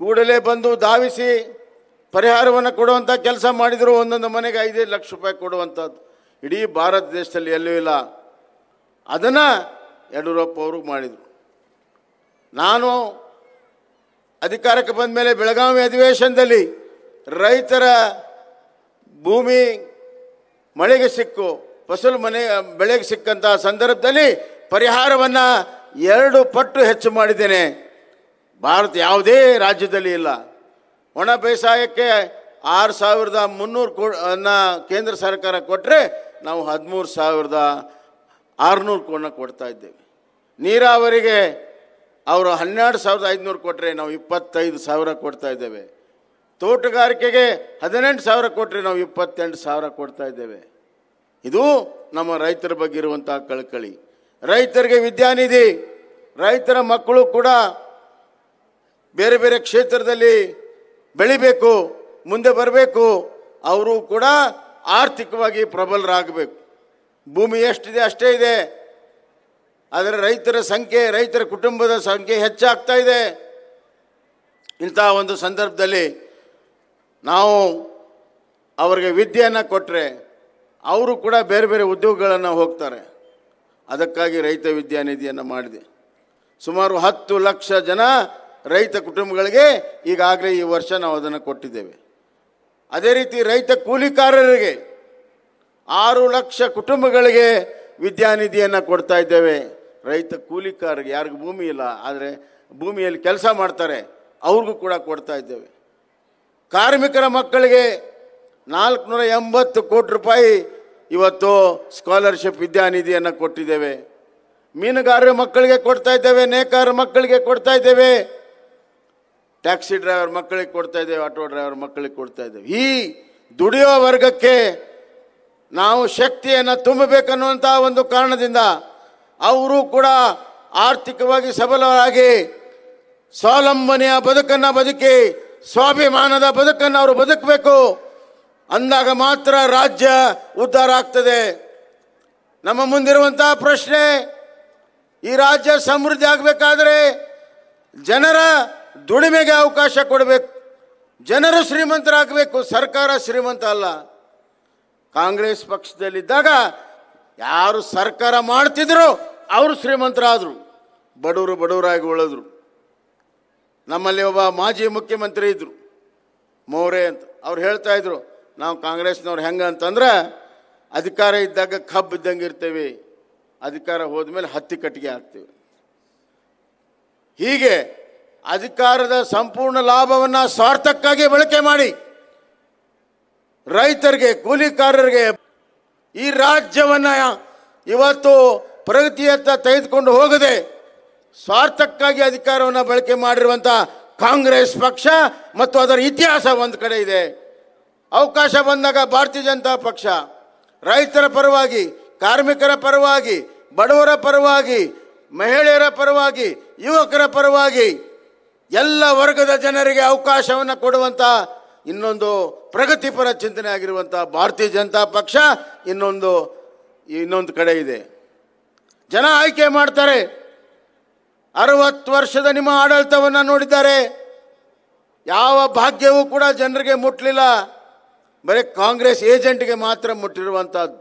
ಕೂಡಲೇ ಬಂದು ಧಾವಿಸಿ ಪರಿಹಾರವನ್ನು ಕೊಡುವಂಥ ಕೆಲಸ ಮಾಡಿದರು ಒಂದೊಂದು ಮನೆಗೆ ಐದೈದು ಲಕ್ಷ ರೂಪಾಯಿ ಕೊಡುವಂಥದ್ದು ಇಡೀ ಭಾರತ ದೇಶದಲ್ಲಿ ಎಲ್ಲೂ ಇಲ್ಲ ಅದನ್ನು ಯಡಿಯೂರಪ್ಪ ಅವರು ಮಾಡಿದರು ನಾನು ಅಧಿಕಾರಕ್ಕೆ ಬಂದ ಮೇಲೆ ಬೆಳಗಾವಿ ಅಧಿವೇಶನದಲ್ಲಿ ರೈತರ ಭೂಮಿ ಮಳೆಗೆ ಸಿಕ್ಕು ಫಸಲು ಮನೆ ಬೆಳೆಗೆ ಸಿಕ್ಕಂಥ ಸಂದರ್ಭದಲ್ಲಿ ಪರಿಹಾರವನ್ನು ಎರಡು ಪಟ್ಟು ಹೆಚ್ಚು ಮಾಡಿದ್ದೇನೆ ಭಾರತ ಯಾವುದೇ ರಾಜ್ಯದಲ್ಲಿ ಇಲ್ಲ ಒಣ ಬೇಸಾಯಕ್ಕೆ ಆರು ಸಾವಿರದ ಮುನ್ನೂರು ಕೋ ಅನ್ನ ಕೇಂದ್ರ ಸರ್ಕಾರ ಕೊಟ್ಟರೆ ನಾವು ಹದಿಮೂರು ಸಾವಿರದ ಆರುನೂರು ಕೋಣ ಕೊಡ್ತಾ ಇದ್ದೇವೆ ನೀರಾವರಿಗೆ ಅವರು ಹನ್ನೆರಡು ಸಾವಿರದ ಐದುನೂರು ಕೊಟ್ಟರೆ ನಾವು ಇಪ್ಪತ್ತೈದು ಸಾವಿರ ಕೊಡ್ತಾ ಇದ್ದೇವೆ ತೋಟಗಾರಿಕೆಗೆ ಹದಿನೆಂಟು ಸಾವಿರ ಕೊಟ್ಟರೆ ನಾವು ಇಪ್ಪತ್ತೆಂಟು ಸಾವಿರ ಕೊಡ್ತಾ ಇದ್ದೇವೆ ಇದು ನಮ್ಮ ರೈತರ ಬಗ್ಗೆ ಇರುವಂತಹ ಕಳಕಳಿ ರೈತರಿಗೆ ವಿದ್ಯಾನಿಧಿ ರೈತರ ಮಕ್ಕಳು ಕೂಡ ಬೇರೆ ಬೇರೆ ಕ್ಷೇತ್ರದಲ್ಲಿ ಬೆಳಿಬೇಕು ಮುಂದೆ ಬರಬೇಕು ಅವರು ಕೂಡ ಆರ್ಥಿಕವಾಗಿ ಪ್ರಬಲರಾಗಬೇಕು ಭೂಮಿ ಎಷ್ಟಿದೆ ಅಷ್ಟೇ ಇದೆ ಆದರೆ ರೈತರ ಸಂಖ್ಯೆ ರೈತರ ಕುಟುಂಬದ ಸಂಖ್ಯೆ ಹೆಚ್ಚಾಗ್ತಾ ಇದೆ ಇಂಥ ಒಂದು ಸಂದರ್ಭದಲ್ಲಿ ನಾವು ಅವರಿಗೆ ವಿದ್ಯೆಯನ್ನು ಕೊಟ್ಟರೆ ಅವರು ಕೂಡ ಬೇರೆ ಬೇರೆ ಉದ್ಯೋಗಗಳನ್ನು ಹೋಗ್ತಾರೆ ಅದಕ್ಕಾಗಿ ರೈತ ವಿದ್ಯಾನಿಧಿಯನ್ನು ಮಾಡಿದೆ ಸುಮಾರು ಹತ್ತು ಲಕ್ಷ ಜನ ರೈತ ಕುಟುಂಬಗಳಿಗೆ ಈಗಾಗಲೇ ಈ ವರ್ಷ ನಾವು ಅದನ್ನು ಕೊಟ್ಟಿದ್ದೇವೆ ಅದೇ ರೀತಿ ರೈತ ಕೂಲಿಕಾರರಿಗೆ ಆರು ಲಕ್ಷ ಕುಟುಂಬಗಳಿಗೆ ವಿದ್ಯಾನಿಧಿಯನ್ನು ಕೊಡ್ತಾ ಇದ್ದೇವೆ ರೈತ ಕೂಲಿಕಾರರಿಗೆ ಯಾರಿಗೂ ಭೂಮಿ ಇಲ್ಲ ಆದರೆ ಭೂಮಿಯಲ್ಲಿ ಕೆಲಸ ಮಾಡ್ತಾರೆ ಅವ್ರಿಗೂ ಕೂಡ ಕೊಡ್ತಾ ಇದ್ದೇವೆ ಕಾರ್ಮಿಕರ ಮಕ್ಕಳಿಗೆ ನಾಲ್ಕುನೂರ ಎಂಬತ್ತು ಕೋಟಿ ರೂಪಾಯಿ ಇವತ್ತು ಸ್ಕಾಲರ್ಶಿಪ್ ವಿದ್ಯಾನಿಧಿಯನ್ನು ಕೊಟ್ಟಿದ್ದೇವೆ ಮೀನುಗಾರರ ಮಕ್ಕಳಿಗೆ ಕೊಡ್ತಾ ಇದ್ದೇವೆ ನೇಕಾರ ಮಕ್ಕಳಿಗೆ ಕೊಡ್ತಾ ಇದ್ದೇವೆ ಟ್ಯಾಕ್ಸಿ ಡ್ರೈವರ್ ಮಕ್ಕಳಿಗೆ ಕೊಡ್ತಾ ಇದ್ದೇವೆ ಆಟೋ ಡ್ರೈವರ್ ಮಕ್ಕಳಿಗೆ ಕೊಡ್ತಾ ಇದ್ದೇವೆ ಈ ದುಡಿಯೋ ವರ್ಗಕ್ಕೆ ನಾವು ಶಕ್ತಿಯನ್ನು ತುಂಬಬೇಕನ್ನುವಂಥ ಒಂದು ಕಾರಣದಿಂದ ಅವರು ಕೂಡ ಆರ್ಥಿಕವಾಗಿ ಸಬಲರಾಗಿ ಸ್ವಾವಲಂಬನೆಯ ಬದುಕನ್ನು ಬದುಕಿ ಸ್ವಾಭಿಮಾನದ ಬದುಕನ್ನು ಅವರು ಬದುಕಬೇಕು ಅಂದಾಗ ಮಾತ್ರ ರಾಜ್ಯ ಉದ್ಧಾರ ಆಗ್ತದೆ ನಮ್ಮ ಮುಂದಿರುವಂತಹ ಪ್ರಶ್ನೆ ಈ ರಾಜ್ಯ ಸಮೃದ್ಧಿ ಆಗಬೇಕಾದ್ರೆ ಜನರ ದುಡಿಮೆಗೆ ಅವಕಾಶ ಕೊಡಬೇಕು ಜನರು ಶ್ರೀಮಂತರಾಗಬೇಕು ಸರ್ಕಾರ ಶ್ರೀಮಂತ ಅಲ್ಲ ಕಾಂಗ್ರೆಸ್ ಪಕ್ಷದಲ್ಲಿದ್ದಾಗ ಯಾರು ಸರ್ಕಾರ ಮಾಡ್ತಿದ್ರು ಅವರು ಶ್ರೀಮಂತರಾದರು ಬಡವರು ಬಡವರಾಗಿ ಉಳಿದ್ರು ನಮ್ಮಲ್ಲಿ ಒಬ್ಬ ಮಾಜಿ ಮುಖ್ಯಮಂತ್ರಿ ಇದ್ದರು ಮೋರೆ ಅಂತ ಅವ್ರು ಹೇಳ್ತಾ ಇದ್ರು ನಾವು ಕಾಂಗ್ರೆಸ್ನವ್ರು ಹೆಂಗೆ ಅಂತಂದ್ರೆ ಅಧಿಕಾರ ಇದ್ದಾಗ ಕಬ್ಬು ಇದ್ದಂಗೆ ಇರ್ತೇವೆ ಅಧಿಕಾರ ಹೋದ್ಮೇಲೆ ಹತ್ತಿ ಕಟ್ಟಿಗೆ ಹಾಕ್ತೇವೆ ಹೀಗೆ ಅಧಿಕಾರದ ಸಂಪೂರ್ಣ ಲಾಭವನ್ನು ಸ್ವಾರ್ಥಕ್ಕಾಗಿ ಬಳಕೆ ಮಾಡಿ ರೈತರಿಗೆ ಕೂಲಿಕಾರರಿಗೆ ಈ ರಾಜ್ಯವನ್ನು ಇವತ್ತು ಪ್ರಗತಿಯತ್ತ ತೆಗೆದುಕೊಂಡು ಹೋಗದೆ ಸ್ವಾರ್ಥಕ್ಕಾಗಿ ಅಧಿಕಾರವನ್ನು ಬಳಕೆ ಮಾಡಿರುವಂಥ ಕಾಂಗ್ರೆಸ್ ಪಕ್ಷ ಮತ್ತು ಅದರ ಇತಿಹಾಸ ಒಂದು ಕಡೆ ಇದೆ ಅವಕಾಶ ಬಂದಾಗ ಭಾರತೀಯ ಜನತಾ ಪಕ್ಷ ರೈತರ ಪರವಾಗಿ ಕಾರ್ಮಿಕರ ಪರವಾಗಿ ಬಡವರ ಪರವಾಗಿ ಮಹಿಳೆಯರ ಪರವಾಗಿ ಯುವಕರ ಪರವಾಗಿ ಎಲ್ಲ ವರ್ಗದ ಜನರಿಗೆ ಅವಕಾಶವನ್ನು ಕೊಡುವಂಥ ಇನ್ನೊಂದು ಪ್ರಗತಿಪರ ಚಿಂತನೆ ಆಗಿರುವಂಥ ಭಾರತೀಯ ಜನತಾ ಪಕ್ಷ ಇನ್ನೊಂದು ಇನ್ನೊಂದು ಕಡೆ ಇದೆ ಜನ ಆಯ್ಕೆ ಮಾಡ್ತಾರೆ ಅರವತ್ತು ವರ್ಷದ ನಿಮ್ಮ ಆಡಳಿತವನ್ನು ನೋಡಿದ್ದಾರೆ ಯಾವ ಭಾಗ್ಯವೂ ಕೂಡ ಜನರಿಗೆ ಮುಟ್ಟಲಿಲ್ಲ ಬರೀ ಕಾಂಗ್ರೆಸ್ ಏಜೆಂಟ್ಗೆ ಮಾತ್ರ ಮುಟ್ಟಿರುವಂಥದ್ದು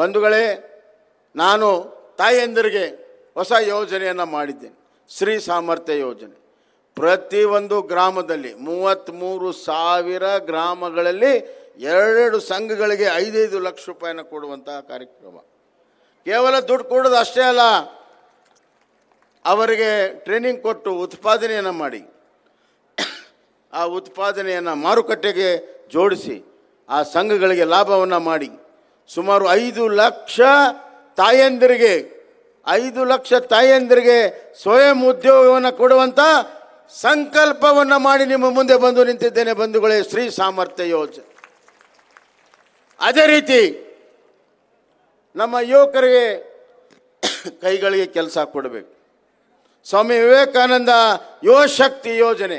ಬಂಧುಗಳೇ ನಾನು ತಾಯಿಯಂದಿರಿಗೆ ಹೊಸ ಯೋಜನೆಯನ್ನು ಮಾಡಿದ್ದೇನೆ ಶ್ರೀ ಸಾಮರ್ಥ್ಯ ಯೋಜನೆ ಪ್ರತಿಯೊಂದು ಗ್ರಾಮದಲ್ಲಿ ಮೂವತ್ತ್ಮೂರು ಸಾವಿರ ಗ್ರಾಮಗಳಲ್ಲಿ ಎರಡೆರಡು ಸಂಘಗಳಿಗೆ ಐದೈದು ಲಕ್ಷ ರೂಪಾಯಿನ ಕೊಡುವಂತಹ ಕಾರ್ಯಕ್ರಮ ಕೇವಲ ದುಡ್ಡು ಕೊಡೋದು ಅಷ್ಟೇ ಅಲ್ಲ ಅವರಿಗೆ ಟ್ರೈನಿಂಗ್ ಕೊಟ್ಟು ಉತ್ಪಾದನೆಯನ್ನು ಮಾಡಿ ಆ ಉತ್ಪಾದನೆಯನ್ನು ಮಾರುಕಟ್ಟೆಗೆ ಜೋಡಿಸಿ ಆ ಸಂಘಗಳಿಗೆ ಲಾಭವನ್ನು ಮಾಡಿ ಸುಮಾರು ಐದು ಲಕ್ಷ ತಾಯಂದಿರಿಗೆ ಐದು ಲಕ್ಷ ತಾಯಂದಿರಿಗೆ ಸ್ವಯಂ ಉದ್ಯೋಗವನ್ನು ಕೊಡುವಂಥ ಸಂಕಲ್ಪವನ್ನು ಮಾಡಿ ನಿಮ್ಮ ಮುಂದೆ ಬಂದು ನಿಂತಿದ್ದೇನೆ ಬಂಧುಗಳೇ ಶ್ರೀ ಸಾಮರ್ಥ್ಯ ಯೋಜನೆ ಅದೇ ರೀತಿ ನಮ್ಮ ಯುವಕರಿಗೆ ಕೈಗಳಿಗೆ ಕೆಲಸ ಕೊಡಬೇಕು ಸ್ವಾಮಿ ವಿವೇಕಾನಂದ ಯುವಶಕ್ತಿ ಯೋಜನೆ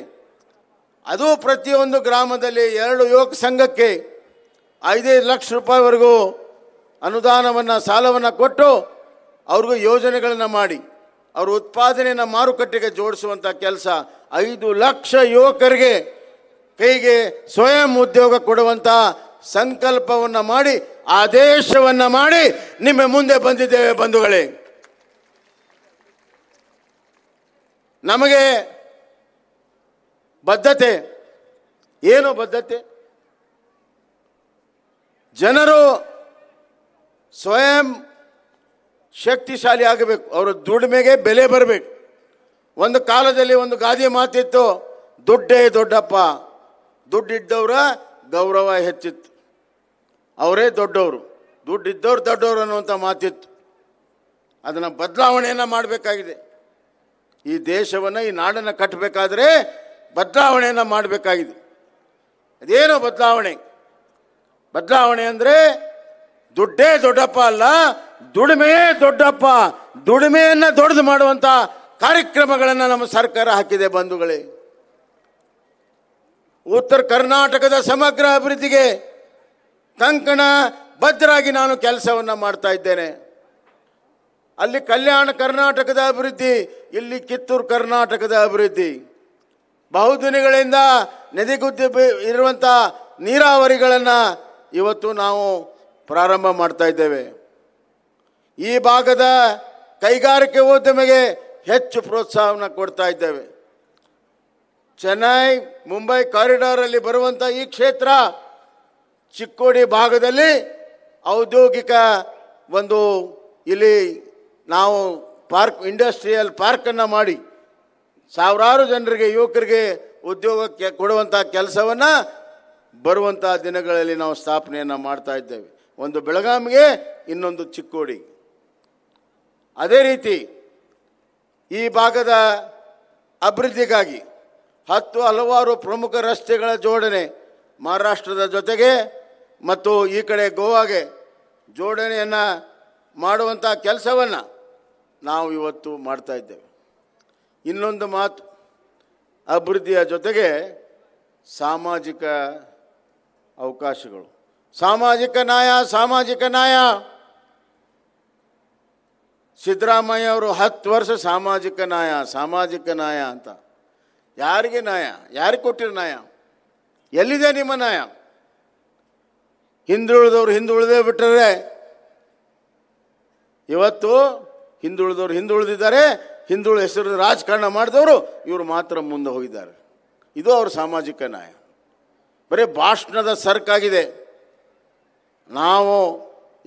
ಅದು ಪ್ರತಿಯೊಂದು ಗ್ರಾಮದಲ್ಲಿ ಎರಡು ಯುವಕ ಸಂಘಕ್ಕೆ ಐದೈದು ಲಕ್ಷ ರೂಪಾಯಿವರೆಗೂ ಅನುದಾನವನ್ನು ಸಾಲವನ್ನು ಕೊಟ್ಟು ಅವ್ರಿಗೂ ಯೋಜನೆಗಳನ್ನು ಮಾಡಿ ಅವ್ರ ಉತ್ಪಾದನೆಯನ್ನು ಮಾರುಕಟ್ಟೆಗೆ ಜೋಡಿಸುವಂಥ ಕೆಲಸ ಐದು ಲಕ್ಷ ಯುವಕರಿಗೆ ಕೈಗೆ ಸ್ವಯಂ ಉದ್ಯೋಗ ಕೊಡುವಂಥ ಸಂಕಲ್ಪವನ್ನು ಮಾಡಿ ಆದೇಶವನ್ನು ಮಾಡಿ ನಿಮ್ಮ ಮುಂದೆ ಬಂದಿದ್ದೇವೆ ಬಂಧುಗಳೇ ನಮಗೆ ಬದ್ಧತೆ ಏನು ಬದ್ಧತೆ ಜನರು ಸ್ವಯಂ ಶಕ್ತಿಶಾಲಿ ಆಗಬೇಕು ಅವರ ದುಡಿಮೆಗೆ ಬೆಲೆ ಬರಬೇಕು ಒಂದು ಕಾಲದಲ್ಲಿ ಒಂದು ಗಾದೆ ಮಾತಿತ್ತು ದುಡ್ಡೇ ದೊಡ್ಡಪ್ಪ ದುಡ್ಡಿದ್ದವರ ಗೌರವ ಹೆಚ್ಚಿತ್ತು ಅವರೇ ದೊಡ್ಡವರು ದುಡ್ಡಿದ್ದವ್ರು ದೊಡ್ಡವರು ಅನ್ನುವಂಥ ಮಾತಿತ್ತು ಅದನ್ನು ಬದಲಾವಣೆಯನ್ನು ಮಾಡಬೇಕಾಗಿದೆ ಈ ದೇಶವನ್ನು ಈ ನಾಡನ್ನು ಕಟ್ಟಬೇಕಾದ್ರೆ ಬದಲಾವಣೆಯನ್ನು ಮಾಡಬೇಕಾಗಿದೆ ಅದೇನೋ ಬದಲಾವಣೆ ಬದಲಾವಣೆ ಅಂದರೆ ದುಡ್ಡೇ ದೊಡ್ಡಪ್ಪ ಅಲ್ಲ ದುಡಿಮೆಯೇ ದೊಡ್ಡಪ್ಪ ದುಡಿಮೆಯನ್ನು ದೊಡ್ಡದು ಮಾಡುವಂಥ ಕಾರ್ಯಕ್ರಮಗಳನ್ನು ನಮ್ಮ ಸರ್ಕಾರ ಹಾಕಿದೆ ಬಂಧುಗಳೇ ಉತ್ತರ ಕರ್ನಾಟಕದ ಸಮಗ್ರ ಅಭಿವೃದ್ಧಿಗೆ ಕಂಕಣ ಭದ್ರಾಗಿ ನಾನು ಕೆಲಸವನ್ನು ಮಾಡ್ತಾ ಇದ್ದೇನೆ ಅಲ್ಲಿ ಕಲ್ಯಾಣ ಕರ್ನಾಟಕದ ಅಭಿವೃದ್ಧಿ ಇಲ್ಲಿ ಕಿತ್ತೂರು ಕರ್ನಾಟಕದ ಅಭಿವೃದ್ಧಿ ಬಹುದಿನಗಳಿಂದ ನದಿಗುದ್ದಿ ಇರುವಂಥ ನೀರಾವರಿಗಳನ್ನು ಇವತ್ತು ನಾವು ಪ್ರಾರಂಭ ಮಾಡ್ತಾ ಇದ್ದೇವೆ ಈ ಭಾಗದ ಕೈಗಾರಿಕೆ ಉದ್ಯಮಿಗೆ ಹೆಚ್ಚು ಪ್ರೋತ್ಸಾಹವನ್ನು ಕೊಡ್ತಾ ಇದ್ದೇವೆ ಚೆನ್ನೈ ಮುಂಬೈ ಕಾರಿಡಾರಲ್ಲಿ ಬರುವಂಥ ಈ ಕ್ಷೇತ್ರ ಚಿಕ್ಕೋಡಿ ಭಾಗದಲ್ಲಿ ಔದ್ಯೋಗಿಕ ಒಂದು ಇಲ್ಲಿ ನಾವು ಪಾರ್ಕ್ ಇಂಡಸ್ಟ್ರಿಯಲ್ ಪಾರ್ಕನ್ನು ಮಾಡಿ ಸಾವಿರಾರು ಜನರಿಗೆ ಯುವಕರಿಗೆ ಉದ್ಯೋಗಕ್ಕೆ ಕೊಡುವಂಥ ಕೆಲಸವನ್ನು ಬರುವಂಥ ದಿನಗಳಲ್ಲಿ ನಾವು ಸ್ಥಾಪನೆಯನ್ನು ಮಾಡ್ತಾ ಇದ್ದೇವೆ ಒಂದು ಬೆಳಗಾಮಿಗೆ ಇನ್ನೊಂದು ಚಿಕ್ಕೋಡಿ ಅದೇ ರೀತಿ ಈ ಭಾಗದ ಅಭಿವೃದ್ಧಿಗಾಗಿ ಹತ್ತು ಹಲವಾರು ಪ್ರಮುಖ ರಸ್ತೆಗಳ ಜೋಡಣೆ ಮಹಾರಾಷ್ಟ್ರದ ಜೊತೆಗೆ ಮತ್ತು ಈ ಕಡೆ ಗೋವಾಗೆ ಜೋಡಣೆಯನ್ನು ಮಾಡುವಂಥ ಕೆಲಸವನ್ನು ನಾವು ಇವತ್ತು ಮಾಡ್ತಾ ಇದ್ದೇವೆ ಇನ್ನೊಂದು ಮಾತು ಅಭಿವೃದ್ಧಿಯ ಜೊತೆಗೆ ಸಾಮಾಜಿಕ ಅವಕಾಶಗಳು ಸಾಮಾಜಿಕ ನ್ಯಾಯ ಸಾಮಾಜಿಕ ನ್ಯಾಯ ಸಿದ್ದರಾಮಯ್ಯ ಅವರು ಹತ್ತು ವರ್ಷ ಸಾಮಾಜಿಕ ನ್ಯಾಯ ಸಾಮಾಜಿಕ ನ್ಯಾಯ ಅಂತ ಯಾರಿಗೆ ನ್ಯಾಯ ಯಾರಿಗೆ ಕೊಟ್ಟಿರೋ ನ್ಯಾಯ ಎಲ್ಲಿದೆ ನಿಮ್ಮ ನ್ಯಾಯ ಹಿಂದುಳಿದವ್ರು ಹಿಂದುಳಿದೇ ಬಿಟ್ಟರೆ ಇವತ್ತು ಹಿಂದುಳಿದವ್ರು ಹಿಂದುಳಿದಿದ್ದಾರೆ ಹಿಂದುಳ ಹೆಸರು ರಾಜಕಾರಣ ಮಾಡಿದವರು ಇವರು ಮಾತ್ರ ಮುಂದೆ ಹೋಗಿದ್ದಾರೆ ಇದು ಅವ್ರ ಸಾಮಾಜಿಕ ನ್ಯಾಯ ಬರೀ ಭಾಷಣದ ಸರ್ಕಾಗಿದೆ ನಾವು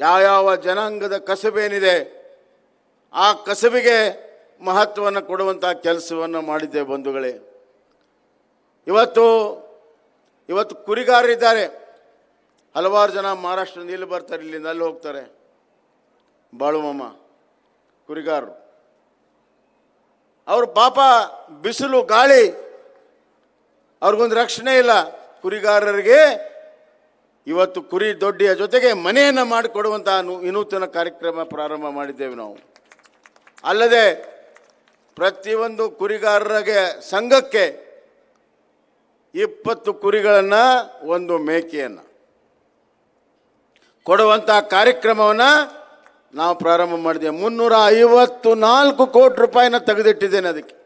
ಯಾವ್ಯಾವ ಜನಾಂಗದ ಕಸಬೇನಿದೆ ಆ ಕಸಬಿಗೆ ಮಹತ್ವವನ್ನು ಕೊಡುವಂಥ ಕೆಲಸವನ್ನು ಮಾಡಿದ್ದೆ ಬಂಧುಗಳೇ ಇವತ್ತು ಇವತ್ತು ಕುರಿಗಾರರಿದ್ದಾರೆ ಹಲವಾರು ಜನ ಮಹಾರಾಷ್ಟ್ರದಿಂದ ಇಲ್ಲಿ ಬರ್ತಾರೆ ಇಲ್ಲಿಂದ ಅಲ್ಲಿ ಹೋಗ್ತಾರೆ ಬಾಳುಮಮ್ಮ ಕುರಿಗಾರರು ಅವ್ರ ಪಾಪ ಬಿಸಿಲು ಗಾಳಿ ಅವ್ರಿಗೊಂದು ರಕ್ಷಣೆ ಇಲ್ಲ ಕುರಿಗಾರರಿಗೆ ಇವತ್ತು ಕುರಿ ದೊಡ್ಡಿಯ ಜೊತೆಗೆ ಮನೆಯನ್ನು ಮಾಡಿಕೊಡುವಂತಹ ವಿನೂತನ ಕಾರ್ಯಕ್ರಮ ಪ್ರಾರಂಭ ಮಾಡಿದ್ದೇವೆ ನಾವು ಅಲ್ಲದೆ ಪ್ರತಿಯೊಂದು ಕುರಿಗಾರರಿಗೆ ಸಂಘಕ್ಕೆ ಇಪ್ಪತ್ತು ಕುರಿಗಳನ್ನು ಒಂದು ಮೇಕೆಯನ್ನು ಕೊಡುವಂತಹ ಕಾರ್ಯಕ್ರಮವನ್ನು ನಾವು ಪ್ರಾರಂಭ ಮಾಡಿದೆ ಮುನ್ನೂರ ಐವತ್ತು ನಾಲ್ಕು ಕೋಟಿ ರೂಪಾಯಿನ ತೆಗೆದಿಟ್ಟಿದ್ದೇನೆ ಅದಕ್ಕೆ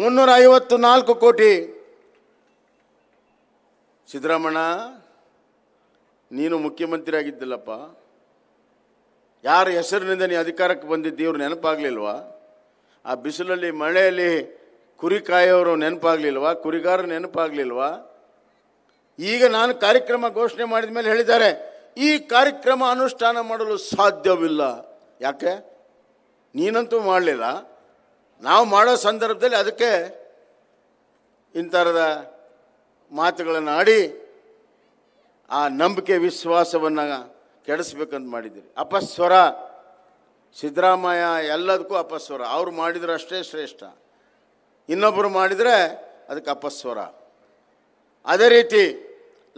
ಮುನ್ನೂರ ಐವತ್ತು ನಾಲ್ಕು ಕೋಟಿ ಸಿದ್ದರಾಮಣ್ಣ ನೀನು ಮುಖ್ಯಮಂತ್ರಿ ಆಗಿದ್ದಿಲ್ಲಪ್ಪ ಯಾರ ಹೆಸರಿನಿಂದ ನೀ ಅಧಿಕಾರಕ್ಕೆ ಬಂದಿದ್ದು ಇವರು ನೆನಪಾಗಲಿಲ್ವಾ ಆ ಬಿಸಿಲಲ್ಲಿ ಮಳೆಯಲ್ಲಿ ಕುರಿ ಕಾಯೋರು ನೆನಪಾಗಲಿಲ್ವಾ ಕುರಿಗಾರರು ನೆನಪಾಗಲಿಲ್ವಾ ಈಗ ನಾನು ಕಾರ್ಯಕ್ರಮ ಘೋಷಣೆ ಮಾಡಿದ ಮೇಲೆ ಹೇಳಿದ್ದಾರೆ ಈ ಕಾರ್ಯಕ್ರಮ ಅನುಷ್ಠಾನ ಮಾಡಲು ಸಾಧ್ಯವಿಲ್ಲ ಯಾಕೆ ನೀನಂತೂ ಮಾಡಲಿಲ್ಲ ನಾವು ಮಾಡೋ ಸಂದರ್ಭದಲ್ಲಿ ಅದಕ್ಕೆ ಇಂಥರದ ಮಾತುಗಳನ್ನು ಆಡಿ ಆ ನಂಬಿಕೆ ವಿಶ್ವಾಸವನ್ನು ಕೆಡಿಸ್ಬೇಕಂತ ಮಾಡಿದ್ದೀರಿ ಅಪಸ್ವರ ಸಿದ್ದರಾಮಯ್ಯ ಎಲ್ಲದಕ್ಕೂ ಅಪಸ್ವರ ಅವ್ರು ಮಾಡಿದರೆ ಅಷ್ಟೇ ಶ್ರೇಷ್ಠ ಇನ್ನೊಬ್ಬರು ಮಾಡಿದರೆ ಅದಕ್ಕೆ ಅಪಸ್ವರ ಅದೇ ರೀತಿ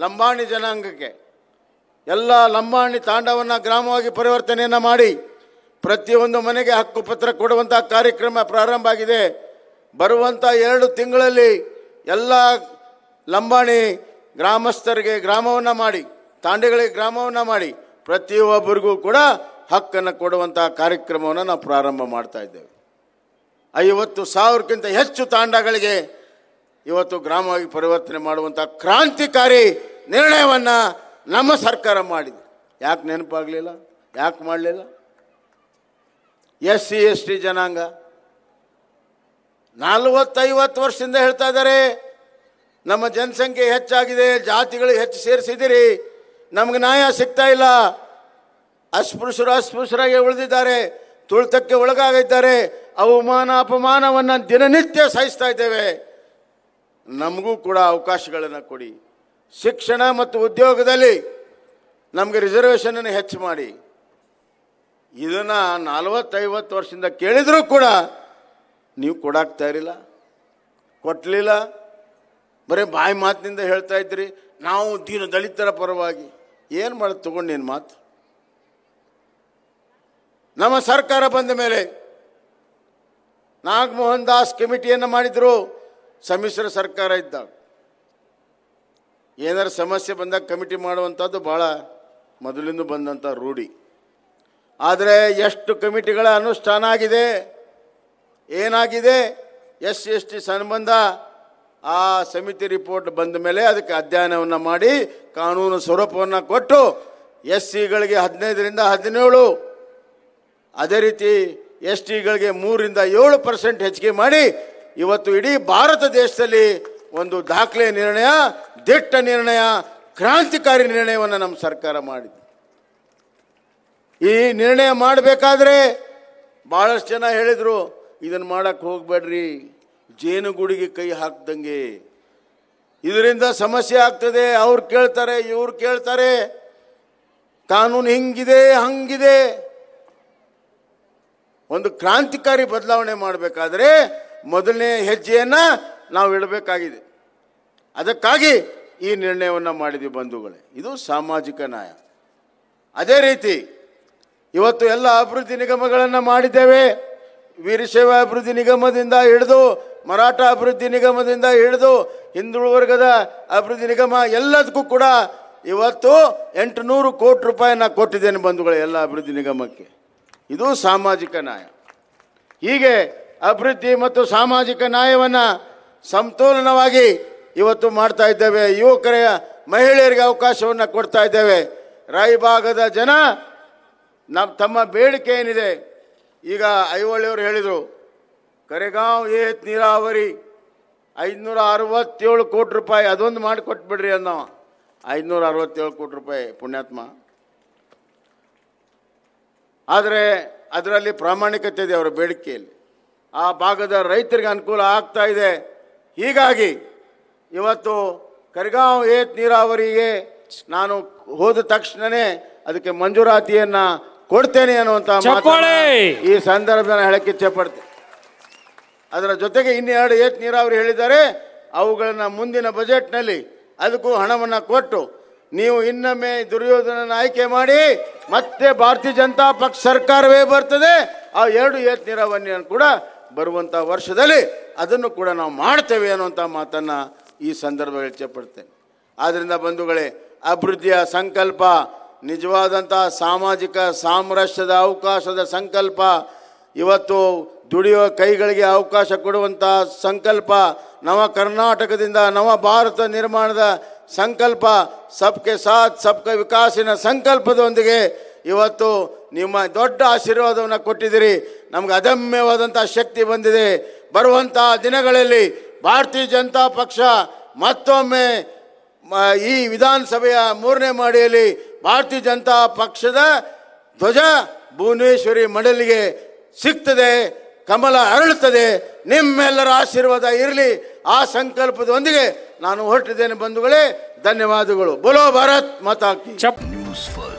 ಲಂಬಾಣಿ ಜನಾಂಗಕ್ಕೆ ಎಲ್ಲ ಲಂಬಾಣಿ ತಾಂಡವನ್ನು ಗ್ರಾಮವಾಗಿ ಪರಿವರ್ತನೆಯನ್ನು ಮಾಡಿ ಪ್ರತಿಯೊಂದು ಮನೆಗೆ ಹಕ್ಕುಪತ್ರ ಕೊಡುವಂಥ ಕಾರ್ಯಕ್ರಮ ಪ್ರಾರಂಭ ಆಗಿದೆ ಬರುವಂಥ ಎರಡು ತಿಂಗಳಲ್ಲಿ ಎಲ್ಲ ಲಂಬಾಣಿ ಗ್ರಾಮಸ್ಥರಿಗೆ ಗ್ರಾಮವನ್ನು ಮಾಡಿ ತಾಂಡೆಗಳಿಗೆ ಗ್ರಾಮವನ್ನು ಮಾಡಿ ಪ್ರತಿಯೊಬ್ಬರಿಗೂ ಕೂಡ ಹಕ್ಕನ್ನು ಕೊಡುವಂಥ ಕಾರ್ಯಕ್ರಮವನ್ನು ನಾವು ಪ್ರಾರಂಭ ಮಾಡ್ತಾ ಇದ್ದೇವೆ ಐವತ್ತು ಸಾವಿರಕ್ಕಿಂತ ಹೆಚ್ಚು ತಾಂಡಗಳಿಗೆ ಇವತ್ತು ಗ್ರಾಮವಾಗಿ ಪರಿವರ್ತನೆ ಮಾಡುವಂಥ ಕ್ರಾಂತಿಕಾರಿ ನಿರ್ಣಯವನ್ನು ನಮ್ಮ ಸರ್ಕಾರ ಮಾಡಿದೆ ಯಾಕೆ ನೆನಪಾಗಲಿಲ್ಲ ಯಾಕೆ ಮಾಡಲಿಲ್ಲ ಎಸ್ ಸಿ ಎಸ್ ಟಿ ಜನಾಂಗ ನಲ್ವತ್ತೈವತ್ತು ವರ್ಷದಿಂದ ಹೇಳ್ತಾ ಇದ್ದಾರೆ ನಮ್ಮ ಜನಸಂಖ್ಯೆ ಹೆಚ್ಚಾಗಿದೆ ಜಾತಿಗಳು ಹೆಚ್ಚು ಸೇರಿಸಿದಿರಿ ನಮಗೆ ನ್ಯಾಯ ಸಿಗ್ತಾ ಇಲ್ಲ ಅಸ್ಪೃಶ್ಯರು ಅಸ್ಪೃಶ್ಯರಾಗಿ ಉಳಿದಿದ್ದಾರೆ ತುಳಿತಕ್ಕೆ ಒಳಗಾಗಿದ್ದಾರೆ ಅವಮಾನ ಅಪಮಾನವನ್ನು ದಿನನಿತ್ಯ ಸಹಿಸ್ತಾ ಇದ್ದೇವೆ ನಮಗೂ ಕೂಡ ಅವಕಾಶಗಳನ್ನು ಕೊಡಿ ಶಿಕ್ಷಣ ಮತ್ತು ಉದ್ಯೋಗದಲ್ಲಿ ನಮಗೆ ಅನ್ನು ಹೆಚ್ಚು ಮಾಡಿ ಇದನ್ನು ನಲ್ವತ್ತೈವತ್ತು ವರ್ಷದಿಂದ ಕೇಳಿದರೂ ಕೂಡ ನೀವು ಕೊಡಾಕ್ತಾ ಇರಲಿಲ್ಲ ಕೊಟ್ಟಲಿಲ್ಲ ಬರೀ ಬಾಯಿ ಮಾತಿನಿಂದ ಹೇಳ್ತಾ ಇದ್ರಿ ನಾವು ದೀನ ದಲಿತರ ಪರವಾಗಿ ಏನು ಮಾಡೋದು ತೊಗೊಂಡು ಮಾತು ನಮ್ಮ ಸರ್ಕಾರ ಬಂದ ಮೇಲೆ ನಾಗಮೋಹನ್ ದಾಸ್ ಕಮಿಟಿಯನ್ನು ಮಾಡಿದರು ಸಮ್ಮಿಶ್ರ ಸರ್ಕಾರ ಇದ್ದಾಗ ಏನಾರು ಸಮಸ್ಯೆ ಬಂದಾಗ ಕಮಿಟಿ ಮಾಡುವಂಥದ್ದು ಭಾಳ ಮೊದಲಿಂದ ಬಂದಂಥ ರೂಢಿ ಆದರೆ ಎಷ್ಟು ಕಮಿಟಿಗಳ ಅನುಷ್ಠಾನ ಆಗಿದೆ ಏನಾಗಿದೆ ಎಸ್ ಎಸ್ ಟಿ ಸಂಬಂಧ ಆ ಸಮಿತಿ ರಿಪೋರ್ಟ್ ಬಂದ ಮೇಲೆ ಅದಕ್ಕೆ ಅಧ್ಯಯನವನ್ನು ಮಾಡಿ ಕಾನೂನು ಸ್ವರೂಪವನ್ನು ಕೊಟ್ಟು ಎಸ್ ಸಿಗಳಿಗೆ ಹದಿನೈದರಿಂದ ಹದಿನೇಳು ಅದೇ ರೀತಿ ಎಸ್ ಟಿಗಳಿಗೆ ಮೂರರಿಂದ ಏಳು ಪರ್ಸೆಂಟ್ ಹೆಚ್ಚಿಗೆ ಮಾಡಿ ಇವತ್ತು ಇಡೀ ಭಾರತ ದೇಶದಲ್ಲಿ ಒಂದು ದಾಖಲೆ ನಿರ್ಣಯ ದಿಟ್ಟ ನಿರ್ಣಯ ಕ್ರಾಂತಿಕಾರಿ ನಿರ್ಣಯವನ್ನು ನಮ್ಮ ಸರ್ಕಾರ ಮಾಡಿದೆ ಈ ನಿರ್ಣಯ ಮಾಡಬೇಕಾದ್ರೆ ಭಾಳಷ್ಟು ಜನ ಹೇಳಿದರು ಇದನ್ನು ಮಾಡೋಕ್ಕೆ ಹೋಗಬೇಡ್ರಿ ಜೇನುಗೂಡಿಗೆ ಕೈ ಹಾಕ್ದಂಗೆ ಇದರಿಂದ ಸಮಸ್ಯೆ ಆಗ್ತದೆ ಅವ್ರು ಕೇಳ್ತಾರೆ ಇವ್ರು ಕೇಳ್ತಾರೆ ಕಾನೂನು ಹಿಂಗಿದೆ ಹಂಗಿದೆ ಒಂದು ಕ್ರಾಂತಿಕಾರಿ ಬದಲಾವಣೆ ಮಾಡಬೇಕಾದ್ರೆ ಮೊದಲನೇ ಹೆಜ್ಜೆಯನ್ನು ನಾವು ಇಡಬೇಕಾಗಿದೆ ಅದಕ್ಕಾಗಿ ಈ ನಿರ್ಣಯವನ್ನು ಮಾಡಿದ್ವಿ ಬಂಧುಗಳೇ ಇದು ಸಾಮಾಜಿಕ ನ್ಯಾಯ ಅದೇ ರೀತಿ ಇವತ್ತು ಎಲ್ಲ ಅಭಿವೃದ್ಧಿ ನಿಗಮಗಳನ್ನು ಮಾಡಿದ್ದೇವೆ ವೀರಶೈವ ಅಭಿವೃದ್ಧಿ ನಿಗಮದಿಂದ ಹಿಡಿದು ಮರಾಠ ಅಭಿವೃದ್ಧಿ ನಿಗಮದಿಂದ ಹಿಡಿದು ವರ್ಗದ ಅಭಿವೃದ್ಧಿ ನಿಗಮ ಎಲ್ಲದಕ್ಕೂ ಕೂಡ ಇವತ್ತು ಎಂಟುನೂರು ಕೋಟಿ ರೂಪಾಯಿನ ಕೊಟ್ಟಿದ್ದೇನೆ ಬಂಧುಗಳೇ ಎಲ್ಲ ಅಭಿವೃದ್ಧಿ ನಿಗಮಕ್ಕೆ ಇದು ಸಾಮಾಜಿಕ ನ್ಯಾಯ ಹೀಗೆ ಅಭಿವೃದ್ಧಿ ಮತ್ತು ಸಾಮಾಜಿಕ ನ್ಯಾಯವನ್ನು ಸಮತೋಲನವಾಗಿ ಇವತ್ತು ಮಾಡ್ತಾ ಇದ್ದೇವೆ ಯುವಕರ ಮಹಿಳೆಯರಿಗೆ ಅವಕಾಶವನ್ನು ಕೊಡ್ತಾ ಇದ್ದೇವೆ ರಾಯಭಾಗದ ಜನ ನಮ್ಮ ತಮ್ಮ ಬೇಡಿಕೆ ಏನಿದೆ ಈಗ ಐಹೊಳೆಯವರು ಹೇಳಿದರು ಕರೆಗಾಂವ್ ಏತ್ ನೀರಾವರಿ ಐದುನೂರ ಅರವತ್ತೇಳು ಕೋಟಿ ರೂಪಾಯಿ ಅದೊಂದು ಮಾಡಿಕೊಟ್ಬಿಡ್ರಿ ಅನ್ನೋ ಐದುನೂರ ಅರವತ್ತೇಳು ಕೋಟಿ ರೂಪಾಯಿ ಪುಣ್ಯಾತ್ಮ ಆದರೆ ಅದರಲ್ಲಿ ಪ್ರಾಮಾಣಿಕತೆ ಇದೆ ಅವರ ಬೇಡಿಕೆಯಲ್ಲಿ ಆ ಭಾಗದ ರೈತರಿಗೆ ಅನುಕೂಲ ಆಗ್ತಾ ಇದೆ ಹೀಗಾಗಿ ಇವತ್ತು ಕರಿಗಾಂವ್ ಏತ್ ನೀರಾವರಿಗೆ ನಾನು ಹೋದ ತಕ್ಷಣನೇ ಅದಕ್ಕೆ ಮಂಜೂರಾತಿಯನ್ನ ಕೊಡ್ತೇನೆ ಅನ್ನುವಂತ ಈ ಸಂದರ್ಭ ಹೇಳಕ್ಕೆ ಇಚ್ಛೆಪಡ್ತೇನೆ ಅದರ ಜೊತೆಗೆ ಇನ್ನೆರಡು ಏತ್ ನೀರಾವರಿ ಹೇಳಿದ್ದಾರೆ ಅವುಗಳನ್ನ ಮುಂದಿನ ಬಜೆಟ್ನಲ್ಲಿ ಅದಕ್ಕೂ ಹಣವನ್ನ ಕೊಟ್ಟು ನೀವು ಇನ್ನೊಮ್ಮೆ ದುರ್ಯೋಧನನ ಆಯ್ಕೆ ಮಾಡಿ ಮತ್ತೆ ಭಾರತೀಯ ಜನತಾ ಪಕ್ಷ ಸರ್ಕಾರವೇ ಬರ್ತದೆ ಆ ಎರಡು ಏತ್ ನೀರಾವರಿಯನ್ನು ಕೂಡ ಬರುವಂತ ವರ್ಷದಲ್ಲಿ ಅದನ್ನು ಕೂಡ ನಾವು ಮಾಡ್ತೇವೆ ಅನ್ನುವಂತ ಮಾತನ್ನ ಈ ಸಂದರ್ಭ ಹೆಚ್ಚಪಡ್ತೇನೆ ಆದ್ದರಿಂದ ಬಂಧುಗಳೇ ಅಭಿವೃದ್ಧಿಯ ಸಂಕಲ್ಪ ನಿಜವಾದಂಥ ಸಾಮಾಜಿಕ ಸಾಮರಸ್ಯದ ಅವಕಾಶದ ಸಂಕಲ್ಪ ಇವತ್ತು ದುಡಿಯುವ ಕೈಗಳಿಗೆ ಅವಕಾಶ ಕೊಡುವಂಥ ಸಂಕಲ್ಪ ನವ ಕರ್ನಾಟಕದಿಂದ ನವ ಭಾರತ ನಿರ್ಮಾಣದ ಸಂಕಲ್ಪ ಸಬ್ಕೆ ಸಾಥ್ ಸಬ್ಕೆ ವಿಕಾಸಿನ ಸಂಕಲ್ಪದೊಂದಿಗೆ ಇವತ್ತು ನಿಮ್ಮ ದೊಡ್ಡ ಆಶೀರ್ವಾದವನ್ನು ಕೊಟ್ಟಿದ್ದೀರಿ ನಮಗೆ ಅದಮ್ಯವಾದಂಥ ಶಕ್ತಿ ಬಂದಿದೆ ಬರುವಂಥ ದಿನಗಳಲ್ಲಿ ಭಾರತೀಯ ಜನತಾ ಪಕ್ಷ ಮತ್ತೊಮ್ಮೆ ಈ ವಿಧಾನಸಭೆಯ ಮೂರನೇ ಮಾಡಿಯಲ್ಲಿ ಭಾರತೀಯ ಜನತಾ ಪಕ್ಷದ ಧ್ವಜ ಭುವನೇಶ್ವರಿ ಮಡಲಿಗೆ ಸಿಗ್ತದೆ ಕಮಲ ಅರಳುತ್ತದೆ ನಿಮ್ಮೆಲ್ಲರ ಆಶೀರ್ವಾದ ಇರಲಿ ಆ ಸಂಕಲ್ಪದೊಂದಿಗೆ ನಾನು ಹೊರಟಿದ್ದೇನೆ ಬಂಧುಗಳೇ ಧನ್ಯವಾದಗಳು ಬೋಲೋ ಭಾರತ್ ಮಾತಾ ನ್ಯೂಸ್ ಫಾರ್